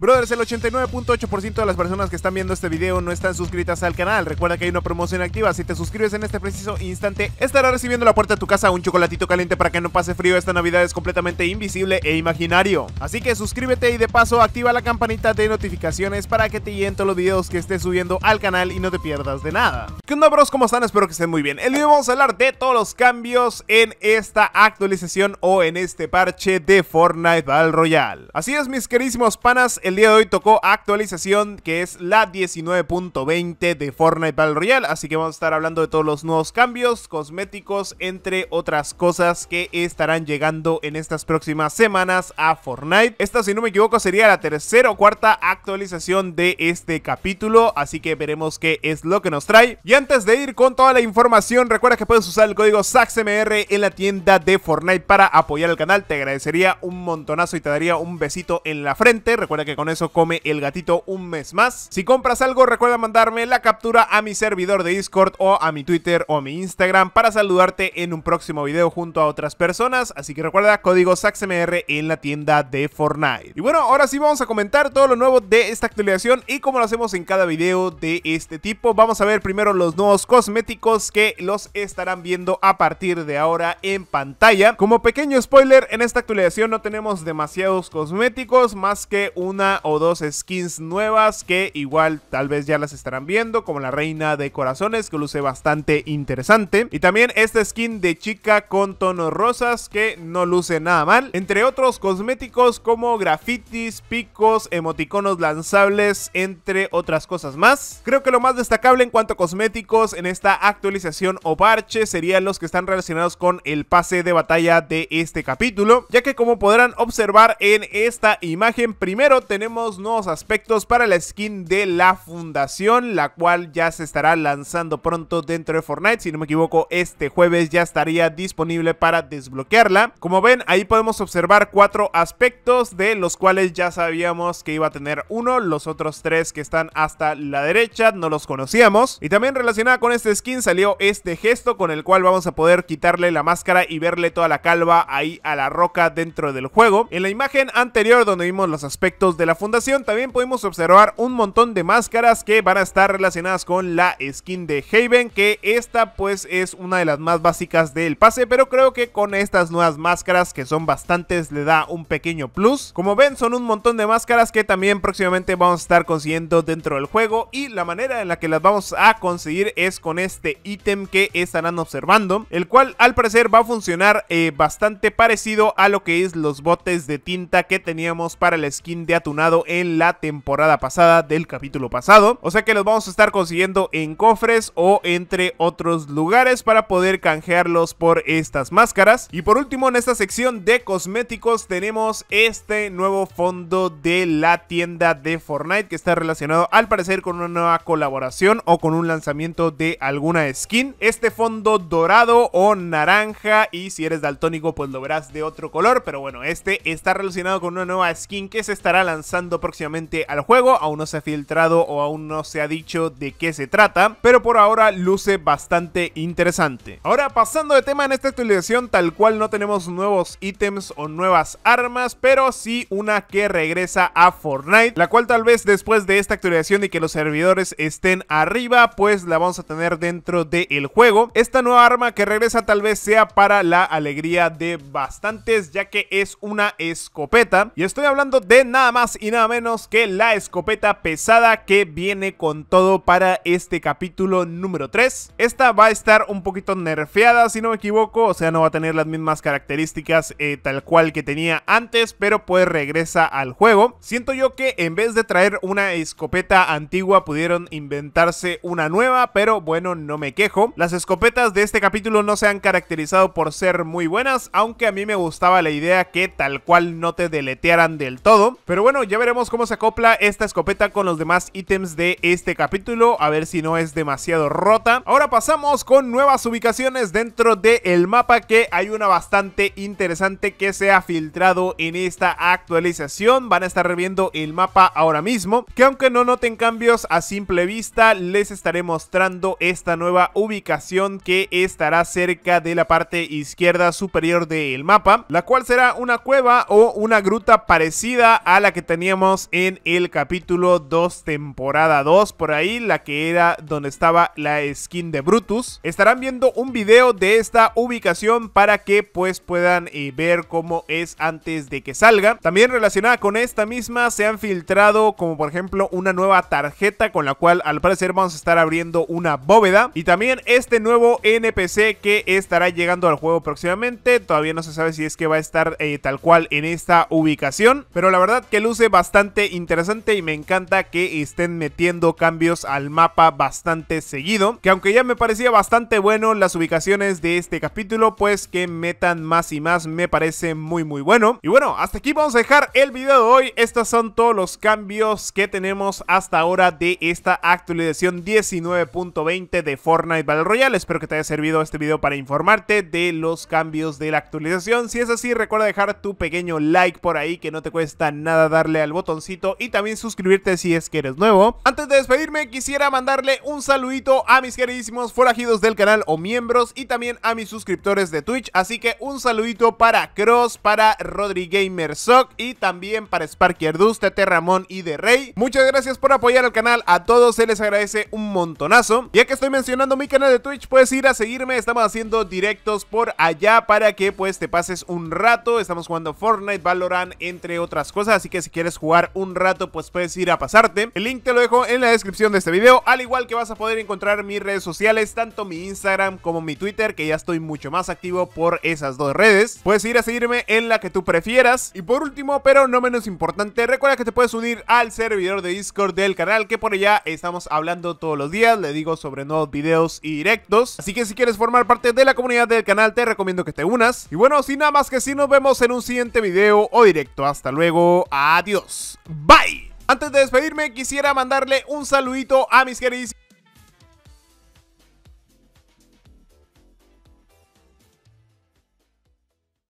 Brothers, el 89.8% de las personas que están viendo este video no están suscritas al canal. Recuerda que hay una promoción activa. Si te suscribes en este preciso instante, estarás recibiendo a la puerta de tu casa un chocolatito caliente para que no pase frío. Esta Navidad es completamente invisible e imaginario. Así que suscríbete y de paso activa la campanita de notificaciones para que te lleguen todos los videos que estés subiendo al canal y no te pierdas de nada. ¿Qué onda bros? ¿Cómo están? Espero que estén muy bien. El video vamos a hablar de todos los cambios en esta actualización o en este parche de Fortnite Battle Royale. Así es mis querísimos panas, el día de hoy tocó actualización que es la 19.20 de Fortnite Battle Royale, así que vamos a estar hablando de todos los nuevos cambios, cosméticos, entre otras cosas que estarán llegando en estas próximas semanas a Fortnite. Esta, si no me equivoco, sería la tercera o cuarta actualización de este capítulo, así que veremos qué es lo que nos trae. Y antes de ir con toda la información, recuerda que puedes usar el código SAXMR en la tienda de Fortnite para apoyar el canal, te agradecería un montonazo y te daría un besito en la frente. Recuerda que con eso come el gatito un mes más. Si compras algo, recuerda mandarme la captura a mi servidor de Discord o a mi Twitter o a mi Instagram para saludarte en un próximo video junto a otras personas. Así que recuerda código SAXMR en la tienda de Fortnite. Y bueno, ahora sí vamos a comentar todo lo nuevo de esta actualización y como lo hacemos en cada video de este tipo, vamos a ver primero los nuevos cosméticos que los estarán viendo a partir de ahora en pantalla. Como pequeño spoiler, en esta actualización no tenemos demasiados cosméticos más que una o dos skins nuevas que igual tal vez ya las estarán viendo, como la reina de corazones que luce bastante interesante. Y también esta skin de chica con tonos rosas que no luce nada mal. Entre otros cosméticos como grafitis, picos, emoticonos lanzables, entre otras cosas más. Creo que lo más destacable en cuanto a cosméticos en esta actualización o parche serían los que están relacionados con el pase de batalla de este capítulo, ya que como podrán observar en esta imagen, primero tenemos tenemos nuevos aspectos para la skin de la fundación, la cual ya se estará lanzando pronto dentro de Fortnite. Si no me equivoco, este jueves ya estaría disponible para desbloquearla. Como ven, ahí podemos observar cuatro aspectos de los cuales ya sabíamos que iba a tener uno. Los otros tres que están hasta la derecha no los conocíamos. Y también relacionada con este skin salió este gesto con el cual vamos a poder quitarle la máscara y verle toda la calva ahí a la roca dentro del juego. En la imagen anterior donde vimos los aspectos de la fundación también podemos observar un montón de máscaras que van a estar relacionadas con la skin de Haven, que esta pues es una de las más básicas del pase, pero creo que con estas nuevas máscaras que son bastantes le da un pequeño plus. Como ven son un montón de máscaras que también próximamente vamos a estar consiguiendo dentro del juego y la manera en la que las vamos a conseguir es con este ítem que estarán observando, el cual al parecer va a funcionar eh, bastante parecido a lo que es los botes de tinta que teníamos para la skin de Atun en la temporada pasada del capítulo pasado. O sea que los vamos a estar consiguiendo en cofres o entre otros lugares para poder canjearlos por estas máscaras. Y por último en esta sección de cosméticos tenemos este nuevo fondo de la tienda de Fortnite que está relacionado al parecer con una nueva colaboración o con un lanzamiento de alguna skin. Este fondo dorado o naranja y si eres daltónico pues lo verás de otro color. Pero bueno, este está relacionado con una nueva skin que se estará lanzando próximamente al juego. Aún no se ha filtrado o aún no se ha dicho de qué se trata, pero por ahora luce bastante interesante. Ahora pasando de tema en esta actualización, tal cual no tenemos nuevos ítems o nuevas armas, pero sí una que regresa a Fortnite, la cual tal vez después de esta actualización y que los servidores estén arriba, pues la vamos a tener dentro del juego. Esta nueva arma que regresa tal vez sea para la alegría de bastantes, ya que es una escopeta. Y estoy hablando de nada más y nada menos que la escopeta pesada que viene con todo para este capítulo número 3. Esta va a estar un poquito nerfeada si no me equivoco, o sea no va a tener las mismas características eh, tal cual que tenía antes, pero pues regresa al juego. Siento yo que en vez de traer una escopeta antigua pudieron inventarse una nueva, pero bueno, no me quejo. Las escopetas de este capítulo no se han caracterizado por ser muy buenas, aunque a mí me gustaba la idea que tal cual no te deletearan del todo. Pero bueno, ya veremos cómo se acopla esta escopeta con los demás ítems de este capítulo, a ver si no es demasiado rota. Ahora pasamos con nuevas ubicaciones dentro del mapa, que hay una bastante interesante que se ha filtrado en esta actualización. Van a estar reviendo el mapa ahora mismo, que aunque no noten cambios a simple vista, les estaré mostrando esta nueva ubicación que estará cerca de la parte izquierda superior del mapa, la cual será una cueva o una gruta parecida a la que teníamos en el capítulo 2, temporada 2, por ahí, la que era donde estaba la skin de Brutus. Estarán viendo un video de esta ubicación para que pues puedan eh, ver cómo es antes de que salga. También relacionada con esta misma se han filtrado como por ejemplo una nueva tarjeta con la cual al parecer vamos a estar abriendo una bóveda. Y también este nuevo NPC que estará llegando al juego próximamente. Todavía no se sabe si es que va a estar eh, tal cual en esta ubicación. Pero la verdad que luz bastante interesante y me encanta que estén metiendo cambios al mapa bastante seguido. Que aunque ya me parecía bastante bueno las ubicaciones de este capítulo, pues que metan más y más me parece muy muy bueno. Y bueno, hasta aquí vamos a dejar el video de hoy. Estos son todos los cambios que tenemos hasta ahora de esta actualización 19.20 de Fortnite Battle Royale. Espero que te haya servido este video para informarte de los cambios de la actualización. Si es así, recuerda dejar tu pequeño like por ahí que no te cuesta nada dar le al botoncito y también suscribirte si es que eres nuevo. Antes de despedirme quisiera mandarle un saludito a mis queridísimos forajidos del canal o miembros y también a mis suscriptores de Twitch, así que un saludito para Cross, para Rodrigamersock y también para Sparkierdus, Tete Ramón y De Rey. Muchas gracias por apoyar al canal, a todos se les agradece un montonazo. Ya que estoy mencionando mi canal de Twitch, puedes ir a seguirme, estamos haciendo directos por allá para que pues te pases un rato, estamos jugando Fortnite, Valorant, entre otras cosas, así que si quieres quieres jugar un rato, pues puedes ir a pasarte. El link te lo dejo en la descripción de este video, al igual que vas a poder encontrar mis redes sociales, tanto mi Instagram como mi Twitter, que ya estoy mucho más activo por esas dos redes. Puedes ir a seguirme en la que tú prefieras. Y por último, pero no menos importante, recuerda que te puedes unir al servidor de Discord del canal, que por allá estamos hablando todos los días, le digo sobre nuevos videos y directos. Así que si quieres formar parte de la comunidad del canal, te recomiendo que te unas. Y bueno, sin nada más que si sí, nos vemos en un siguiente video o directo. Hasta luego, adiós. Adiós. Bye. Antes de despedirme, quisiera mandarle un saludito a mis queridos